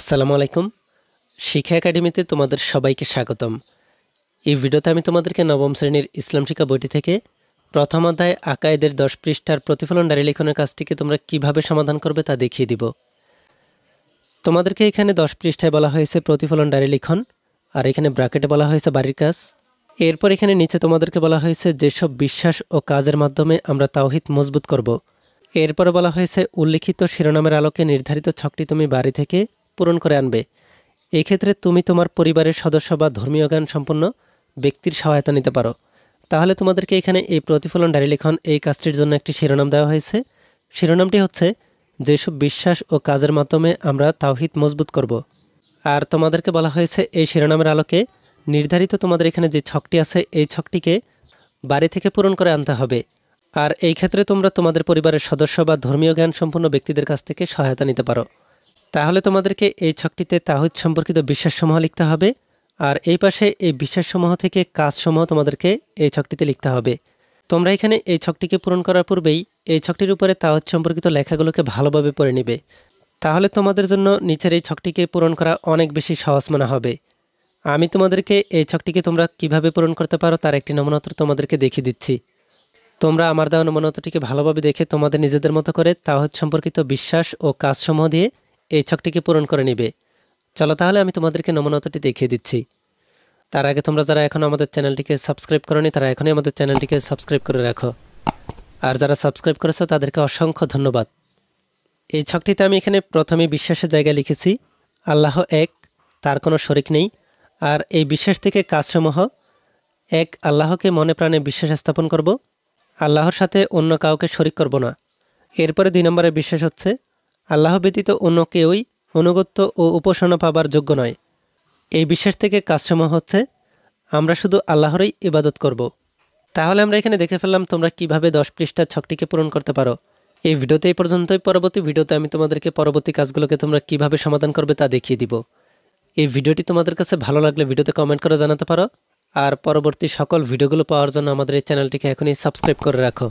আসসালামু আলাইকুম শিক্ষা একাডেমিতে তোমাদের সবাইকে স্বাগতম এই ভিডিওতে আমি তোমাদেরকে নবম শ্রেণীর ইসলাম শিক্ষা বইটি থেকে প্রথম অধ্যায় আকায়েদের দশ পৃষ্ঠার প্রতিফলন ডারি লেখনের কাজটিকে তোমরা কিভাবে সমাধান করবে তা দেখিয়ে দিব তোমাদেরকে এখানে দশ পৃষ্ঠায় বলা হয়েছে প্রতিফলন ডারি লিখন আর এখানে ব্র্যাকেটে বলা হয়েছে বাড়ির কাজ এরপর এখানে নিচে তোমাদেরকে বলা হয়েছে যেসব বিশ্বাস ও কাজের মাধ্যমে আমরা তাওহিত মজবুত করব এরপর বলা হয়েছে উল্লিখিত শিরোনামের আলোকে নির্ধারিত ছকটি তুমি বাড়ি থেকে পূরণ করে আনবে এই ক্ষেত্রে তুমি তোমার পরিবারের সদস্য বা ধর্মীয় জ্ঞান সম্পন্ন ব্যক্তির সহায়তা নিতে পারো তাহলে তোমাদেরকে এখানে এই প্রতিফলন ডায়রি লেখন এই কাজটির জন্য একটি শিরোনাম দেওয়া হয়েছে শিরোনামটি হচ্ছে যেসব বিশ্বাস ও কাজের মাধ্যমে আমরা তাওহিত মজবুত করব আর তোমাদেরকে বলা হয়েছে এই শিরোনামের আলোকে নির্ধারিত তোমাদের এখানে যে ছকটি আছে এই ছকটিকে বাড়ি থেকে পূরণ করে আনতে হবে আর এই ক্ষেত্রে তোমরা তোমাদের পরিবারের সদস্য বা ধর্মীয় জ্ঞান সম্পন্ন ব্যক্তিদের কাছ থেকে সহায়তা নিতে পারো তাহলে তোমাদেরকে এই ছকটিতে তাহিদ সম্পর্কিত বিশ্বাসসমূহ লিখতে হবে আর এই পাশে এই বিশ্বাসসমূহ থেকে কাজসমূহ তোমাদেরকে এই ছকটিতে লিখতে হবে তোমরা এখানে এই ছকটিকে পূরণ করার পূর্বেই এই ছকটির উপরে তাওয়াজ সম্পর্কিত লেখাগুলোকে ভালোভাবে পড়ে নিবে তাহলে তোমাদের জন্য নিচের এই ছকটিকে পূরণ করা অনেক বেশি সহজ মনে হবে আমি তোমাদেরকে এই ছকটিকে তোমরা কিভাবে পূরণ করতে পারো তার একটি নমুনাত্র তোমাদেরকে দেখিয়ে দিচ্ছি তোমরা আমার দেওয়া নমুনাত্রটিকে ভালোভাবে দেখে তোমাদের নিজেদের মতো করে তাওয়াজ সম্পর্কিত বিশ্বাস ও কাজসমূহ দিয়ে এই ছকটিকে পূরণ করে নিবে চলো তাহলে আমি তোমাদেরকে নমুনাতটি দেখিয়ে দিচ্ছি তার আগে তোমরা যারা এখন আমাদের চ্যানেলটিকে সাবস্ক্রাইব করনি তারা এখনই আমাদের চ্যানেলটিকে সাবস্ক্রাইব করে রাখো আর যারা সাবস্ক্রাইব করেছো তাদেরকে অসংখ্য ধন্যবাদ এই ছকটিতে আমি এখানে প্রথমে বিশ্বাসের জায়গায় লিখেছি আল্লাহ এক তার কোনো শরিক নেই আর এই বিশ্বাস থেকে কাজসমূহ এক আল্লাহকে মনে প্রাণে বিশ্বাস স্থাপন করব আল্লাহর সাথে অন্য কাউকে শরিক করব না এরপরে দুই নম্বরে বিশ্বাস হচ্ছে আল্লাহ ব্যতীত অন্য কেউই অনুগত্য ও উপাসনা পাবার যোগ্য নয় এই বিশ্বাস থেকে কাজসমূহ হচ্ছে আমরা শুধু আল্লাহরই ইবাদত করব। তাহলে আমরা এখানে দেখে ফেললাম তোমরা কিভাবে দশ পৃষ্ঠার ছকটিকে পূরণ করতে পারো এই ভিডিওতে এই পর্যন্তই পরবর্তী ভিডিওতে আমি তোমাদেরকে পরবর্তী কাজগুলোকে তোমরা কিভাবে সমাধান করবে তা দেখিয়ে দিব এই ভিডিওটি তোমাদের কাছে ভালো লাগলে ভিডিওতে কমেন্ট করে জানাতে পারো আর পরবর্তী সকল ভিডিওগুলো পাওয়ার জন্য আমাদের এই চ্যানেলটিকে এখনই সাবস্ক্রাইব করে রাখো